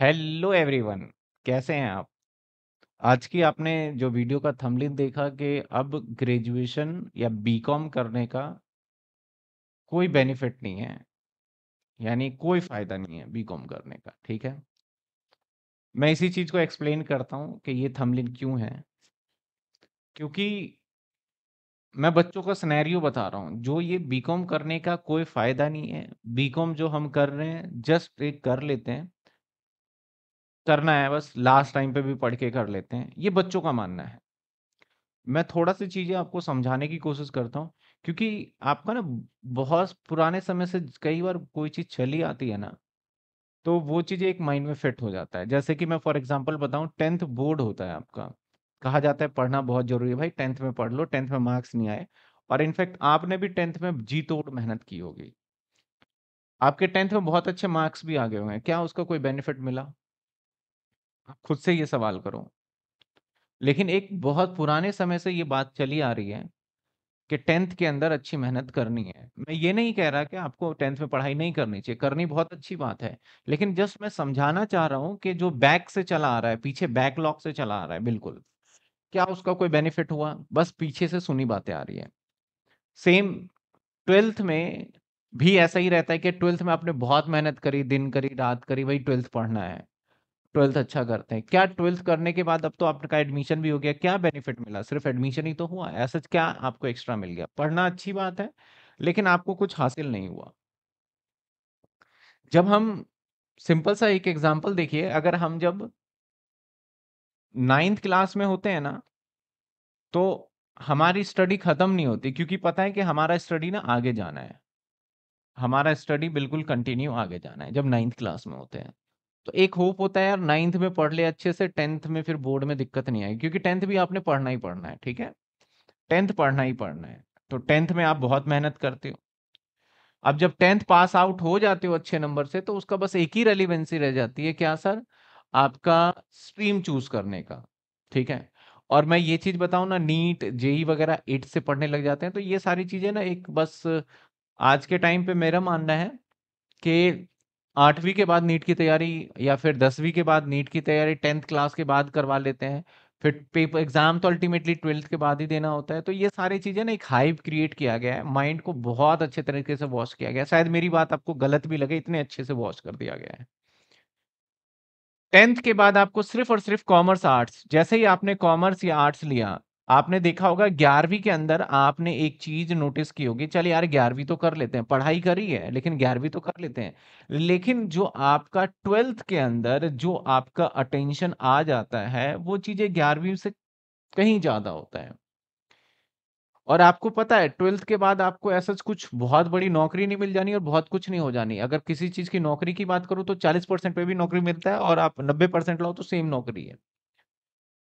Hello everyone कैसे हैं आप आज की आपने जो वीडियो का थंबनेल देखा कि अब ग्रेजुएशन या बीकॉम करने का कोई बेनिफिट नहीं है यानी कोई फायदा नहीं है बीकॉम करने का ठीक है मैं इसी चीज को एक्सप्लेन करता हूँ कि ये थंबनेल क्यों है क्योंकि मैं बच्चों का सिनेरियो बता रहा हूँ जो ये बीकॉम करने का कोई फायदा नहीं है बीकॉम जो हम कर रहे हैं जस्ट एक कर लेते हैं करना है बस लास्ट टाइम पे भी पढ़ के कर लेते हैं ये बच्चों का मानना है मैं थोड़ा सी चीजें आपको समझाने की कोशिश करता हूँ क्योंकि आपका ना बहुत पुराने समय से कई बार कोई चीज चली आती है ना तो वो चीज एक माइंड में फिट हो जाता है जैसे कि मैं फॉर एग्जांपल बताऊं टेंथ बोर्ड होता है आपका कहा जाता है पढ़ना बहुत जरूरी है भाई टेंथ में पढ़ लो टेंथ में मार्क्स नहीं आए और इनफैक्ट आपने भी टेंथ में जी तोड़ मेहनत की होगी आपके टेंथ में बहुत अच्छे मार्क्स भी आ गए होंगे क्या उसका कोई बेनिफिट मिला खुद से ये सवाल करो लेकिन एक बहुत पुराने समय से ये बात चली आ रही है कि टेंथ के अंदर अच्छी मेहनत करनी है मैं ये नहीं कह रहा कि आपको टेंथ में पढ़ाई नहीं करनी चाहिए करनी बहुत अच्छी बात है लेकिन जस्ट मैं समझाना चाह रहा हूँ कि जो बैक से चला आ रहा है पीछे बैकलॉग से चला आ रहा है बिल्कुल क्या उसका कोई बेनिफिट हुआ बस पीछे से सुनी बातें आ रही है सेम ट्वेल्थ में भी ऐसा ही रहता है कि ट्वेल्थ में आपने बहुत मेहनत करी दिन करी रात करी वही ट्वेल्थ पढ़ना है ट्वेल्थ अच्छा करते हैं क्या ट्वेल्थ करने के बाद अब तो आपका एडमिशन भी हो गया क्या बेनिफिट मिला सिर्फ एडमिशन ही तो हुआ ऐसा क्या आपको एक्स्ट्रा मिल गया पढ़ना अच्छी बात है लेकिन आपको कुछ हासिल नहीं हुआ जब हम सिंपल सा एक एग्जाम्पल देखिए अगर हम जब नाइन्थ क्लास में होते हैं ना तो हमारी स्टडी खत्म नहीं होती क्योंकि पता है कि हमारा स्टडी ना आगे जाना है हमारा स्टडी बिल्कुल कंटिन्यू आगे जाना है जब नाइन्थ क्लास में होते हैं तो एक होप होता है यार नाइन्थ में पढ़ ले अच्छे से टेंथ में फिर बोर्ड में दिक्कत नहीं आएगी क्योंकि टेंथ भी आपने पढ़ना ही पढ़ना है ठीक है टेंथ पढ़ना ही पढ़ना है तो टेंथ में आप बहुत मेहनत करते हो अब जब टेंथ पास आउट हो जाते हो अच्छे नंबर से तो उसका बस एक ही रेलिवेंसी रह जाती है क्या सर आपका स्ट्रीम चूज करने का ठीक है और मैं ये चीज बताऊं ना नीट जेई वगैरह एट से पढ़ने लग जाते हैं तो ये सारी चीजें ना एक बस आज के टाइम पे मेरा मानना है कि आठवीं के बाद नीट की तैयारी या फिर दसवीं के बाद नीट की तैयारी टेंथ क्लास के बाद करवा लेते हैं फिर पेपर एग्जाम तो अल्टीमेटली ट्वेल्थ के बाद ही देना होता है तो ये सारी चीज़ें ना एक हाइप क्रिएट किया गया है माइंड को बहुत अच्छे तरीके से वॉश किया गया शायद मेरी बात आपको गलत भी लगे इतने अच्छे से वॉश कर दिया गया है टेंथ के बाद आपको सिर्फ और सिर्फ कॉमर्स आर्ट्स जैसे ही आपने कॉमर्स या आर्ट्स लिया आपने देखा होगा ग्यारहवीं के अंदर आपने एक चीज नोटिस की होगी चल यार ग्यारहवीं तो कर लेते हैं पढ़ाई करी है लेकिन ग्यारहवीं तो कर लेते हैं लेकिन जो आपका ट्वेल्थ के अंदर जो आपका अटेंशन आ जाता है वो चीजें ग्यारहवीं से कहीं ज्यादा होता है और आपको पता है ट्वेल्थ के बाद आपको ऐसा कुछ बहुत बड़ी नौकरी नहीं मिल जानी और बहुत कुछ नहीं हो जानी अगर किसी चीज की नौकरी की बात करूं तो चालीस परसेंट पे भी नौकरी मिलता है और आप नब्बे परसेंट लाओ तो सेम नौकरी है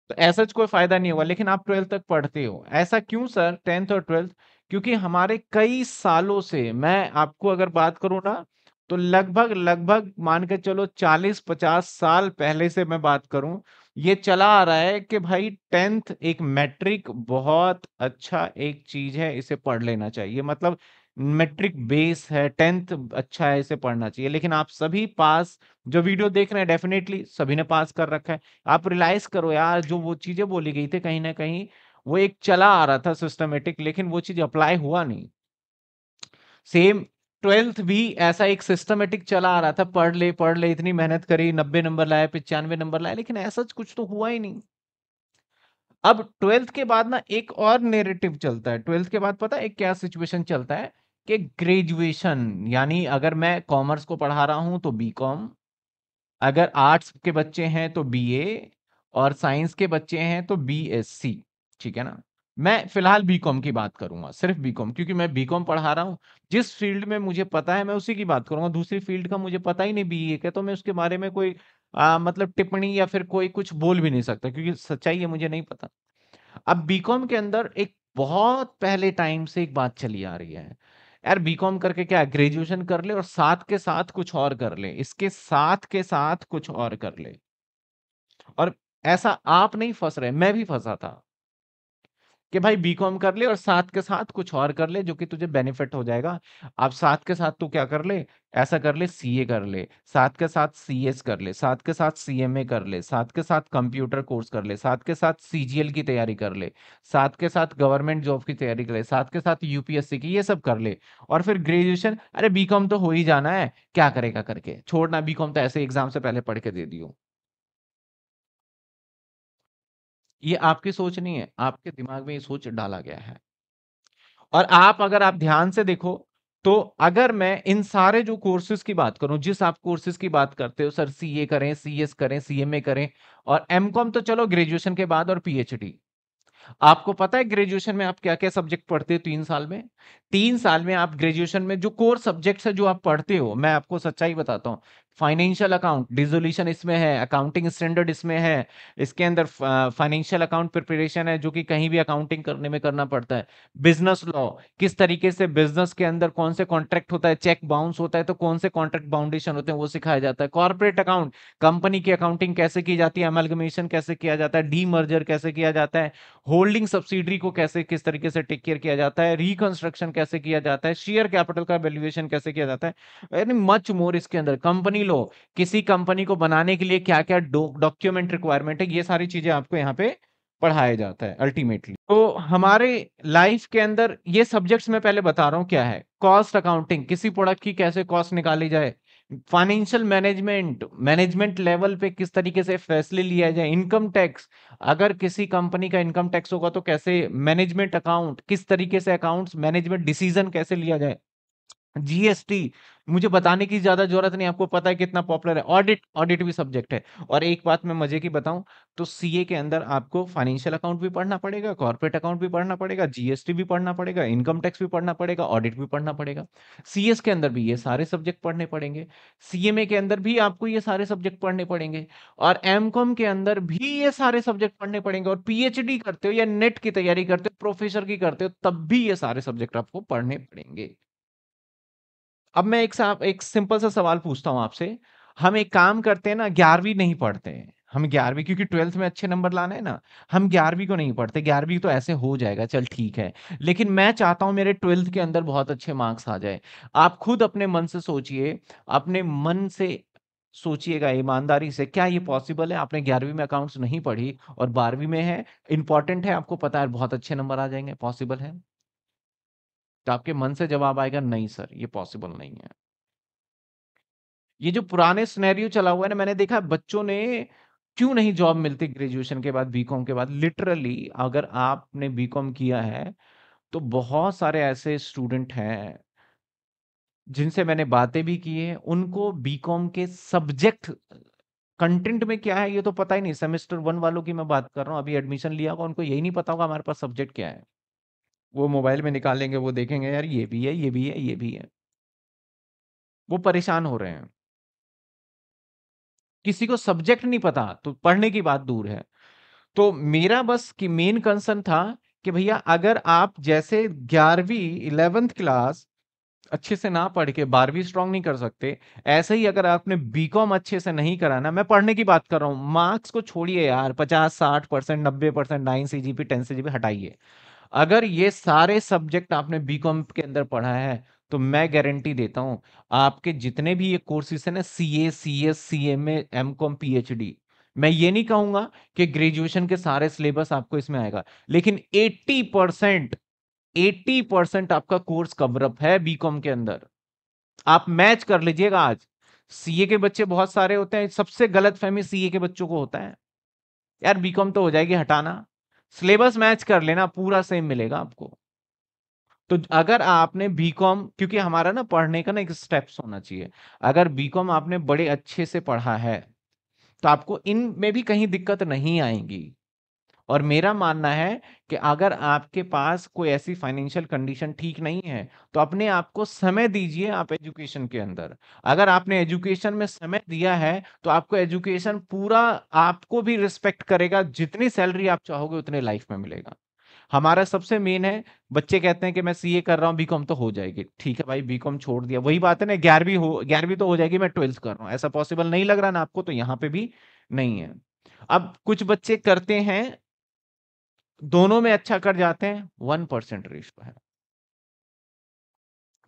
तो ऐसा कोई फायदा नहीं हुआ लेकिन आप ट्वेल्थ तक पढ़ते हो ऐसा क्यों सर टेंथ और ट्वेल्थ क्योंकि हमारे कई सालों से मैं आपको अगर बात करूँ ना तो लगभग लगभग मान के चलो चालीस पचास साल पहले से मैं बात करूं ये चला आ रहा है कि भाई टेंथ एक मैट्रिक बहुत अच्छा एक चीज है इसे पढ़ लेना चाहिए मतलब मेट्रिक बेस है टेंथ अच्छा है इसे पढ़ना चाहिए लेकिन आप सभी पास जो वीडियो देख रहे हैं डेफिनेटली सभी ने पास कर रखा है आप रिलाइज करो यार जो वो चीजें बोली गई थी कहीं ना कहीं वो एक चला आ रहा था सिस्टमेटिक लेकिन वो चीज अप्लाई हुआ नहीं सेम ट्वेल्थ भी ऐसा एक सिस्टमेटिक चला आ रहा था पढ़ ले पढ़ ले इतनी मेहनत करी नब्बे नंबर लाए पिचानवे नंबर लाए लेकिन ऐसा कुछ तो हुआ ही नहीं अब ट्वेल्थ के बाद ना एक और नेरेटिव चलता है ट्वेल्थ के बाद पता है क्या सिचुएशन चलता है कि ग्रेजुएशन यानी अगर मैं कॉमर्स को पढ़ा रहा हूं तो बी कॉम अगर आर्ट्स के बच्चे हैं तो बी ए और साइंस के बच्चे हैं तो बी एस सी ठीक है ना मैं फिलहाल बी कॉम की बात करूंगा सिर्फ बी कॉम क्योंकि मैं बी कॉम पढ़ा रहा हूं जिस फील्ड में मुझे पता है मैं उसी की बात करूंगा दूसरी फील्ड का मुझे पता ही नहीं बी ए का तो मैं उसके बारे में कोई आ, मतलब टिप्पणी या फिर कोई कुछ बोल भी नहीं सकता क्योंकि सच्चाई है मुझे नहीं पता अब बी कॉम के अंदर एक बहुत पहले टाइम से एक बात चली आ रही है यार बीकॉम करके क्या ग्रेजुएशन कर ले और साथ के साथ कुछ और कर ले इसके साथ के साथ कुछ और कर ले और ऐसा आप नहीं फंस रहे मैं भी फंसा था कि भाई बीकॉम कर ले और साथ के साथ कुछ और कर ले जो कि तुझे बेनिफिट हो जाएगा आप साथ के साथ तू क्या कर ले ऐसा कर ले सीए कर ले साथ के साथ सीएस कर ले साथ के साथ सीएमए कर ले साथ के साथ कंप्यूटर कोर्स कर ले साथ के साथ सीजीएल की तैयारी कर ले साथ के साथ गवर्नमेंट जॉब की तैयारी कर ले साथ के साथ यूपीएससी की ये सब कर ले और फिर ग्रेजुएशन अरे बीकॉम तो हो ही जाना है क्या करेगा करके छोड़ना बीकॉम तो ऐसे एग्जाम से पहले पढ़ के दे दियो ये आपकी सोच नहीं है, आपके दिमाग में ये सोच डाला गया है। और आप अगर आप ध्यान से देखो, तो अगर मैं इन सारे जो कोर्सेज़ की बात करूं जिस आप कोर्सेज़ की बात करते हो सर सीए करें, सीएस करें, सीएमए करें और एमकॉम तो चलो ग्रेजुएशन के बाद और पीएचडी। आपको पता है ग्रेजुएशन में आप क्या-क्या सब्जेक्ट पढ़ते हो तीन साल में? तीन साल में आप ग्रेजुएशन में जो कोर सब्जेक्ट्स है जो आप पढ़ते हो, मैं आपको सच्चाई बताता हूँ, फाइनेंशियल अकाउंट डिजोल्यूशन इसमें है अकाउंटिंग स्टैंडर्ड इसमें है इसके अंदर फाइनेंशियल अकाउंट प्रिपरेशन है जो कि कहीं भी अकाउंटिंग करने में करना पड़ता है बिजनेस लॉ किस तरीके से बिजनेस के अंदर कौन से कॉन्ट्रैक्ट होता है चेक बाउंस होता है तो कौन से कॉन्ट्रैक्ट बाउंडेशन होते हैं वो सिखाया जाता है कॉर्पोरेट अकाउंट कंपनी की अकाउंटिंग कैसे की जाती है एमलगमेशन कैसे किया जाता है डी मर्जर कैसे किया जाता है होल्डिंग सब्सिडी को कैसे किस तरीके से टेक केयर किया जाता है रिकंस्ट्रक्शन कैसे किया जाता है शेयर कैपिटल का वैल्यूएशन कैसे किया जाता है मच मोर इसके अंदर कंपनी लो किसी कंपनी को बनाने के लिए क्या क्या डॉक्यूमेंट रिक्वायरमेंट है ये सारी चीजें आपको यहाँ पे पढ़ाया जाता है अल्टीमेटली तो हमारे लाइफ के अंदर ये सब्जेक्ट्स मैं पहले बता रहा हूँ क्या है कॉस्ट अकाउंटिंग किसी प्रोडक्ट की कैसे कॉस्ट निकाली जाए फाइनेंशियल मैनेजमेंट मैनेजमेंट लेवल पे किस तरीके से फैसले लिया जाए इनकम टैक्स अगर किसी कंपनी का इनकम टैक्स होगा तो कैसे मैनेजमेंट अकाउंट किस तरीके से अकाउंट्स मैनेजमेंट डिसीजन कैसे लिया जाए जीएसटी मुझे बताने की ज्यादा जरूरत नहीं आपको पता है कितना पॉपुलर है ऑडिट ऑडिट भी सब्जेक्ट है और एक बात मैं मजे की बताऊं तो सीए के अंदर आपको फाइनेंशियल अकाउंट भी पढ़ना पड़ेगा कॉर्पोरेट अकाउंट भी पढ़ना पड़ेगा जीएसटी भी पढ़ना पड़ेगा इनकम टैक्स भी पढ़ना पड़ेगा ऑडिट भी पढ़ना पड़ेगा सीएस के अंदर भी ये सारे सब्जेक्ट पढ़ने पड़ेंगे सीएमए के अंदर भी आपको ये सारे सब्जेक्ट पढ़ने पड़ेंगे और कॉम के अंदर भी ये सारे सब्जेक्ट पढ़ने पड़ेंगे और पीएचडी करते हो या नेट e की तैयारी करते हो प्रोफेसर की करते हो तब भी ये सारे सब्जेक्ट आपको पढ़ने पड़ेंगे अब मैं एक साफ एक सिंपल सा सवाल पूछता हूँ आपसे हम एक काम करते हैं ना ग्यारहवीं नहीं पढ़ते हैं हम ग्यारहवीं क्योंकि ट्वेल्थ में अच्छे नंबर लाना है ना हम ग्यारहवीं को नहीं पढ़ते ग्यारहवीं तो ऐसे हो जाएगा चल ठीक है लेकिन मैं चाहता हूं मेरे ट्वेल्थ के अंदर बहुत अच्छे मार्क्स आ जाए आप खुद अपने मन से सोचिए अपने मन से सोचिएगा ईमानदारी से क्या ये पॉसिबल है आपने ग्यारहवीं में अकाउंट्स नहीं पढ़ी और बारहवीं में है इंपॉर्टेंट है आपको पता है बहुत अच्छे नंबर आ जाएंगे पॉसिबल है तो आपके मन से जवाब आएगा नहीं सर ये पॉसिबल नहीं है ये जो पुराने स्नेरियो चला हुआ है ना मैंने देखा बच्चों ने क्यों नहीं जॉब मिलती ग्रेजुएशन के बाद बीकॉम के बाद लिटरली अगर आपने बीकॉम किया है तो बहुत सारे ऐसे स्टूडेंट हैं जिनसे मैंने बातें भी की है उनको बीकॉम के सब्जेक्ट कंटेंट में क्या है ये तो पता ही नहीं सेमेस्टर वन वालों की मैं बात कर रहा हूँ अभी एडमिशन लिया होगा उनको यही नहीं पता होगा हमारे पास सब्जेक्ट क्या है वो मोबाइल में निकालेंगे वो देखेंगे यार ये भी है ये भी है ये भी है वो परेशान हो रहे हैं किसी को सब्जेक्ट नहीं पता तो पढ़ने की बात दूर है तो मेरा बस की मेन कंसर्न था कि भैया अगर आप जैसे ग्यारहवीं इलेवेंथ क्लास अच्छे से ना पढ़ के बारहवीं स्ट्रांग नहीं कर सकते ऐसे ही अगर आपने बीकॉम अच्छे से नहीं कराना मैं पढ़ने की बात कर रहा हूँ मार्क्स को छोड़िए यार पचास साठ परसेंट नब्बे percent nine C G P ten C G P हटाइए अगर ये सारे सब्जेक्ट आपने बीकॉम के अंदर पढ़ा है तो मैं गारंटी देता हूं आपके जितने भी ये कोर्सेस हैं ना C A C S C M A M com P H D मैं ये नहीं कहूंगा कि ग्रेजुएशन के सारे सिलेबस आपको इसमें आएगा लेकिन 80 परसेंट एट्टी परसेंट आपका कोर्स कवरअप है बीकॉम के अंदर आप मैच कर लीजिएगा आज सीए के बच्चे बहुत सारे होते हैं सबसे गलत फहमी सीए के बच्चों को होता है यार बीकॉम तो हो जाएगी हटाना सिलेबस मैच कर लेना पूरा सेम मिलेगा आपको तो अगर आपने बी कॉम क्योंकि हमारा ना पढ़ने का ना एक स्टेप्स होना चाहिए अगर बीकॉम आपने बड़े अच्छे से पढ़ा है तो आपको इन में भी कहीं दिक्कत नहीं आएंगी और मेरा मानना है कि अगर आपके पास कोई ऐसी फाइनेंशियल कंडीशन ठीक नहीं है तो अपने आप को समय दीजिए आप एजुकेशन के अंदर अगर आपने एजुकेशन में समय दिया है तो आपको एजुकेशन पूरा आपको भी रिस्पेक्ट करेगा जितनी सैलरी आप चाहोगे उतने लाइफ में मिलेगा हमारा सबसे मेन है बच्चे कहते हैं कि मैं सीए कर रहा हूँ बीकॉम तो हो जाएगी ठीक है भाई बीकॉम छोड़ दिया वही बात है ना ग्यारहवीं हो ग्यारहवीं तो हो जाएगी मैं ट्वेल्थ कर रहा हूँ ऐसा पॉसिबल नहीं लग रहा ना आपको तो यहाँ पे भी नहीं है अब कुछ बच्चे करते हैं दोनों में अच्छा कर जाते हैं वन परसेंट रेशो तो है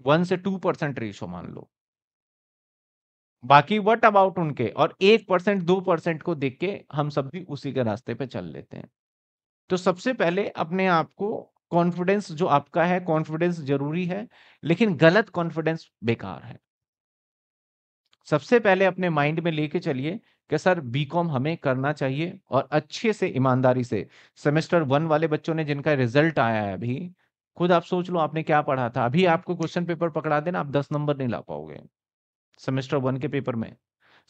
वन से टू परसेंट रेशो मान लो बाकी वट अबाउट उनके और एक परसेंट दो परसेंट को देख के हम सब भी उसी के रास्ते पे चल लेते हैं तो सबसे पहले अपने आप को कॉन्फिडेंस जो आपका है कॉन्फिडेंस जरूरी है लेकिन गलत कॉन्फिडेंस बेकार है सबसे पहले अपने माइंड में लेके चलिए कि सर बीकॉम हमें करना चाहिए और अच्छे से ईमानदारी से सेमेस्टर वन वाले बच्चों ने जिनका रिजल्ट आया है अभी खुद आप सोच लो आपने क्या पढ़ा था अभी आपको क्वेश्चन पेपर पकड़ा देना आप दस नंबर नहीं ला पाओगे सेमेस्टर वन के पेपर में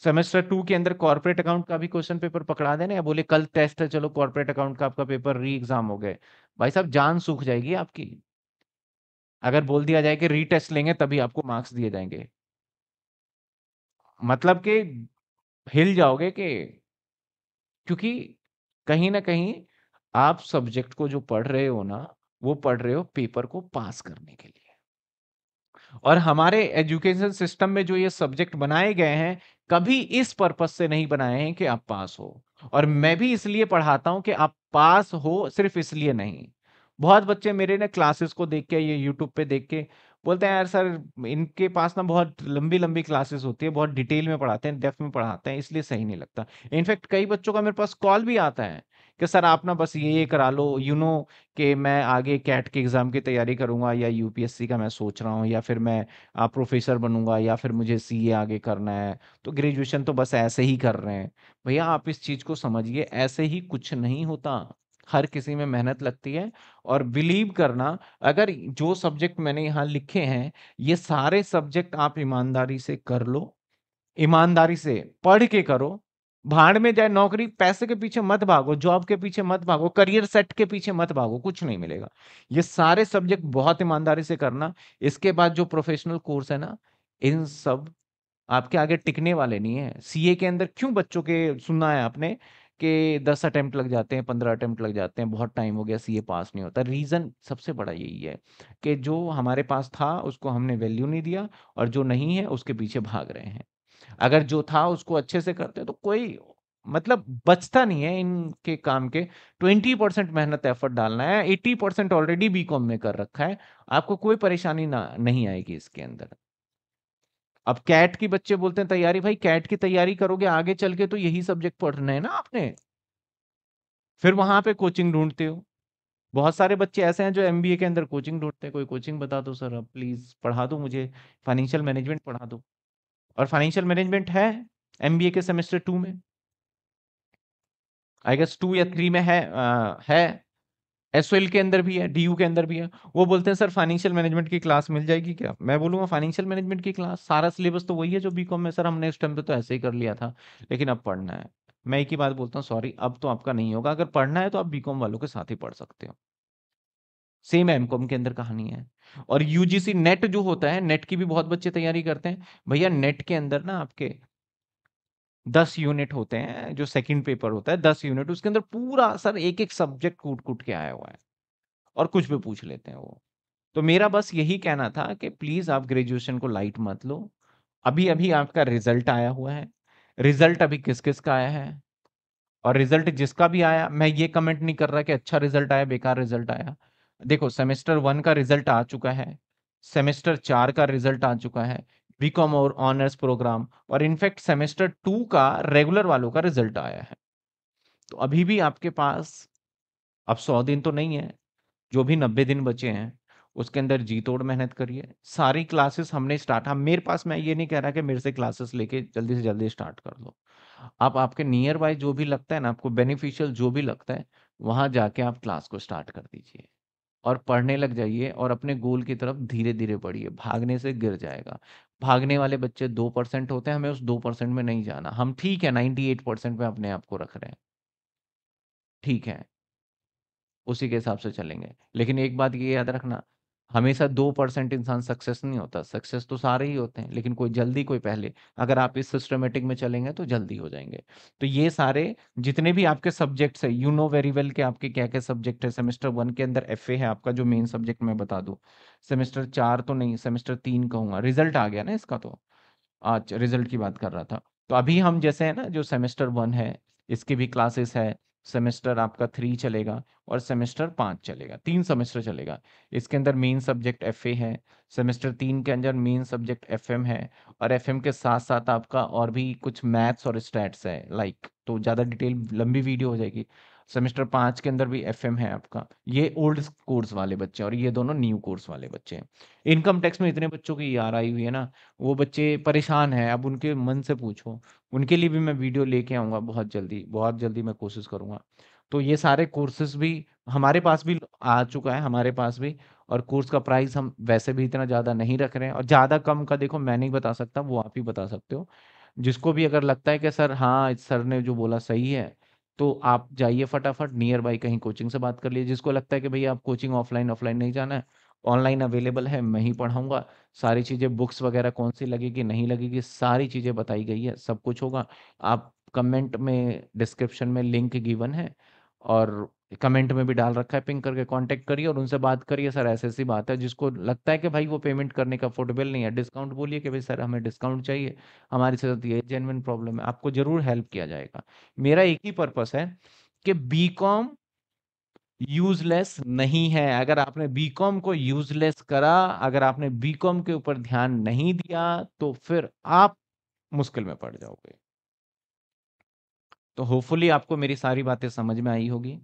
सेमेस्टर टू के अंदर कॉर्पोरेट अकाउंट का भी क्वेश्चन पेपर पकड़ा देना या बोले कल टेस्ट है चलो कॉर्पोरेट अकाउंट का आपका पेपर री एग्जाम हो गए भाई साहब जान सूख जाएगी आपकी अगर बोल दिया जाए कि रीटेस्ट लेंगे तभी आपको मार्क्स दिए जाएंगे मतलब कि हिल जाओगे कि क्योंकि कहीं ना कहीं आप सब्जेक्ट को जो पढ़ रहे हो ना, वो पढ़ रहे हो पेपर को पास करने के लिए। और हमारे एजुकेशन सिस्टम में जो ये सब्जेक्ट बनाए गए हैं, कभी इस पर्पज़ से नहीं बनाए हैं कि आप पास हो। और मैं भी इसलिए पढ़ाता हूं कि आप पास हो, सिर्फ़ इसलिए नहीं। बहुत बच्चे मेरे ने क्लासेस को देख के, ये यूट्यूब पे देख के बोलते हैं यार सर इनके पास ना बहुत लंबी लंबी क्लासेस होती है बहुत डिटेल में पढ़ाते हैं डेप्थ में पढ़ाते हैं इसलिए सही नहीं लगता इनफैक्ट कई बच्चों का मेरे पास कॉल भी आता है कि सर आप ना बस ये ये करा लो यू नो कि मैं आगे कैट के एग्ज़ाम की तैयारी करूँगा या यूपीएससी का मैं सोच रहा हूँ या फिर मैं आप प्रोफेसर बनूंगा या फिर मुझे सीए आगे करना है तो ग्रेजुएशन तो बस ऐसे ही कर रहे हैं भैया आप इस चीज़ को समझिए ऐसे ही कुछ नहीं होता हर किसी में मेहनत लगती है और बिलीव करना अगर जो सब्जेक्ट मैंने यहाँ लिखे हैं ये सारे सब्जेक्ट आप ईमानदारी से कर लो ईमानदारी से पढ़ के करो भाड़ में जाए नौकरी पैसे के पीछे मत भागो जॉब के पीछे मत भागो करियर सेट के पीछे मत भागो कुछ नहीं मिलेगा ये सारे सब्जेक्ट बहुत ईमानदारी से करना इसके बाद जो प्रोफेशनल कोर्स है ना इन सब आपके आगे टिकने वाले नहीं है सीए के अंदर क्यों बच्चों के सुनना है आपने कि दस अटैम्प्ट लग जाते हैं पंद्रह अटैम्प्ट लग जाते हैं बहुत टाइम हो गया सी पास नहीं होता रीज़न सबसे बड़ा यही है कि जो हमारे पास था उसको हमने वैल्यू नहीं दिया और जो नहीं है उसके पीछे भाग रहे हैं अगर जो था उसको अच्छे से करते तो कोई मतलब बचता नहीं है इनके काम के ट्वेंटी परसेंट मेहनत एफर्ट डालना है एट्टी परसेंट ऑलरेडी बी में कर रखा है आपको कोई परेशानी ना नहीं आएगी इसके अंदर अब कैट की बच्चे बोलते हैं तैयारी भाई कैट की तैयारी करोगे आगे चल के तो यही सब्जेक्ट पढ़ना है ना आपने फिर वहां पे कोचिंग ढूंढते हो बहुत सारे बच्चे ऐसे हैं जो एम के अंदर कोचिंग ढूंढते हैं कोई कोचिंग बता दो सर अब प्लीज पढ़ा दो मुझे फाइनेंशियल मैनेजमेंट पढ़ा दो और फाइनेंशियल मैनेजमेंट है एम के सेमेस्टर टू में आई गेस टू या थ्री में है आ, है एसओएल के अंदर भी है डीयू के अंदर भी है वो बोलते हैं सर फाइनेंशियल मैनेजमेंट की क्लास मिल जाएगी क्या मैं बोलूँगा फाइनेंशियल मैनेजमेंट की क्लास सारा सिलेबस तो वही है जो बीकॉम में सर हमने इस टाइम पर तो ऐसे ही कर लिया था लेकिन अब पढ़ना है मैं एक ही बात बोलता हूँ सॉरी अब तो आपका नहीं होगा अगर पढ़ना है तो आप कॉम वालों के साथ ही पढ़ सकते हो सेम एम कॉम के अंदर कहानी है और यूजीसी नेट जो होता है नेट की भी बहुत बच्चे तैयारी करते हैं भैया नेट के अंदर ना आपके दस यूनिट होते हैं जो सेकंड पेपर होता है दस यूनिट उसके अंदर पूरा सर एक एक सब्जेक्ट कूट कूट के आया हुआ है और कुछ भी पूछ लेते हैं वो तो मेरा बस यही कहना था कि प्लीज़ आप ग्रेजुएशन को लाइट मत लो अभी अभी आपका रिजल्ट आया हुआ है रिजल्ट अभी किस किस का आया है और रिजल्ट जिसका भी आया मैं ये कमेंट नहीं कर रहा कि अच्छा रिजल्ट आया बेकार रिजल्ट आया देखो सेमेस्टर वन का रिजल्ट आ चुका है सेमेस्टर चार का रिजल्ट आ चुका है बी कॉम और ऑनर्स प्रोग्राम और इनफैक्ट सेमेस्टर टू का रेगुलर वालों का रिजल्ट आया है तो अभी भी आपके पास अब सौ दिन तो नहीं है जो भी नब्बे दिन बचे हैं उसके अंदर जी तोड़ मेहनत करिए सारी क्लासेस हमने स्टार्ट हम हाँ, मेरे पास मैं ये नहीं कह रहा कि मेरे से क्लासेस लेके जल्दी से जल्दी स्टार्ट कर दो आप आपके नियर बाय जो भी लगता है ना आपको बेनिफिशियल जो भी लगता है वहां जाके आप क्लास को स्टार्ट कर दीजिए और पढ़ने लग जाइए और अपने गोल की तरफ धीरे धीरे बढ़िए भागने से गिर जाएगा भागने वाले बच्चे दो परसेंट होते हैं हमें उस दो परसेंट में नहीं जाना हम ठीक है नाइन्टी एट परसेंट में अपने आप को रख रहे हैं ठीक है उसी के हिसाब से चलेंगे लेकिन एक बात ये याद रखना हमेशा दो परसेंट इंसान सक्सेस नहीं होता सक्सेस तो सारे ही होते हैं लेकिन कोई जल्दी कोई पहले अगर आप इस सिस्टमेटिक में चलेंगे तो जल्दी हो जाएंगे तो ये सारे जितने भी आपके सब्जेक्ट्स है यू नो वेरी वेल के आपके क्या क्या सब्जेक्ट है सेमेस्टर वन के अंदर एफ है आपका जो मेन सब्जेक्ट मैं बता दूँ सेमेस्टर चार तो नहीं सेमेस्टर तीन कहूंगा रिजल्ट आ गया ना इसका तो आज रिजल्ट की बात कर रहा था तो अभी हम जैसे है ना जो सेमेस्टर वन है इसकी भी क्लासेस है सेमेस्टर आपका थ्री चलेगा और सेमेस्टर पाँच चलेगा तीन सेमेस्टर चलेगा इसके अंदर मेन सब्जेक्ट एफ है सेमेस्टर तीन के अंदर मेन सब्जेक्ट एफ है और एफ के साथ साथ आपका और भी कुछ मैथ्स और स्टैट्स है लाइक तो ज़्यादा डिटेल लंबी वीडियो हो जाएगी सेमेस्टर पाँच के अंदर भी एफ है आपका ये ओल्ड कोर्स वाले बच्चे और ये दोनों न्यू कोर्स वाले बच्चे हैं इनकम टैक्स में इतने बच्चों की यार आई हुई है ना वो बच्चे परेशान हैं अब उनके मन से पूछो उनके लिए भी मैं वीडियो लेके आऊंगा बहुत जल्दी बहुत जल्दी मैं कोशिश करूंगा तो ये सारे कोर्सेस भी हमारे पास भी आ चुका है हमारे पास भी और कोर्स का प्राइस हम वैसे भी इतना ज़्यादा नहीं रख रहे हैं और ज़्यादा कम का देखो मैं नहीं बता सकता वो आप ही बता सकते हो जिसको भी अगर लगता है कि सर हाँ सर ने जो बोला सही है तो आप जाइए फटाफट नियर बाई कहीं कोचिंग से बात कर लीजिए जिसको लगता है कि भैया आप कोचिंग ऑफलाइन ऑफलाइन नहीं जाना है ऑनलाइन अवेलेबल है मैं ही पढ़ाऊंगा सारी चीज़ें बुक्स वगैरह कौन सी लगेगी नहीं लगेगी सारी चीज़ें बताई गई है सब कुछ होगा आप कमेंट में डिस्क्रिप्शन में लिंक गिवन है और कमेंट में भी डाल रखा है पिंक करके कांटेक्ट करिए और उनसे बात करिए सर ऐसे ऐसी बात है जिसको लगता है कि भाई वो पेमेंट करने का अफोर्डेबल नहीं है डिस्काउंट बोलिए कि भाई सर हमें डिस्काउंट चाहिए हमारे साथ ये जेनविन प्रॉब्लम है आपको जरूर हेल्प किया जाएगा मेरा एक ही पर्पस है कि बी यूजलेस नहीं है अगर आपने बी कॉम को यूजलेस करा अगर आपने बी कॉम के ऊपर ध्यान नहीं दिया तो फिर आप मुश्किल में पड़ जाओगे तो होपफुली आपको मेरी सारी बातें समझ में आई होगी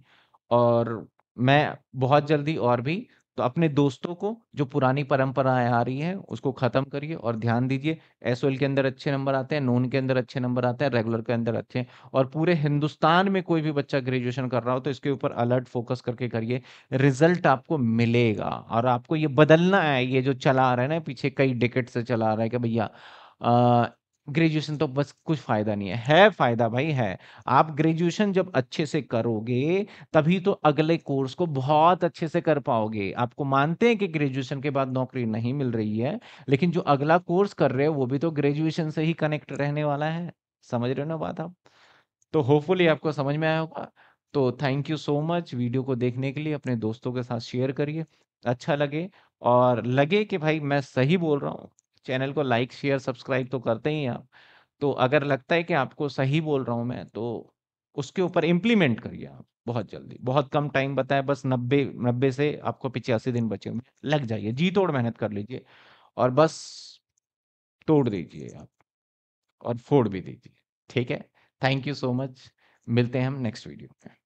और मैं बहुत जल्दी और भी तो अपने दोस्तों को जो पुरानी परंपराएं आ रही है उसको खत्म करिए और ध्यान दीजिए एस के अंदर अच्छे नंबर आते हैं नून के अंदर अच्छे नंबर आते हैं रेगुलर के अंदर अच्छे हैं। और पूरे हिंदुस्तान में कोई भी बच्चा ग्रेजुएशन कर रहा हो तो इसके ऊपर अलर्ट फोकस करके करिए रिजल्ट आपको मिलेगा और आपको ये बदलना है ये जो चला आ रहा है ना पीछे कई डिकेट से चला आ रहा है कि भैया ग्रेजुएशन तो बस कुछ फायदा नहीं है है फायदा भाई है आप ग्रेजुएशन जब अच्छे से करोगे तभी तो अगले कोर्स को बहुत अच्छे से कर पाओगे आपको मानते हैं कि ग्रेजुएशन के बाद नौकरी नहीं मिल रही है लेकिन जो अगला कोर्स कर रहे हो वो भी तो ग्रेजुएशन से ही कनेक्ट रहने वाला है समझ रहे हो ना बात आप तो होपफुली आपको समझ में आया होगा तो thank you so much video को देखने के लिए अपने दोस्तों के साथ शेयर करिए अच्छा लगे और लगे कि भाई मैं सही बोल रहा हूँ चैनल को लाइक शेयर सब्सक्राइब तो करते ही आप तो अगर लगता है कि आपको सही बोल रहा हूँ मैं तो उसके ऊपर इम्प्लीमेंट करिए आप बहुत जल्दी बहुत कम टाइम बताए बस नब्बे नब्बे से आपको पिचासी दिन बचे लग जाइए जी तोड़ मेहनत कर लीजिए और बस तोड़ दीजिए आप और फोड़ भी दीजिए ठीक है थैंक यू सो मच मिलते हैं हम नेक्स्ट वीडियो में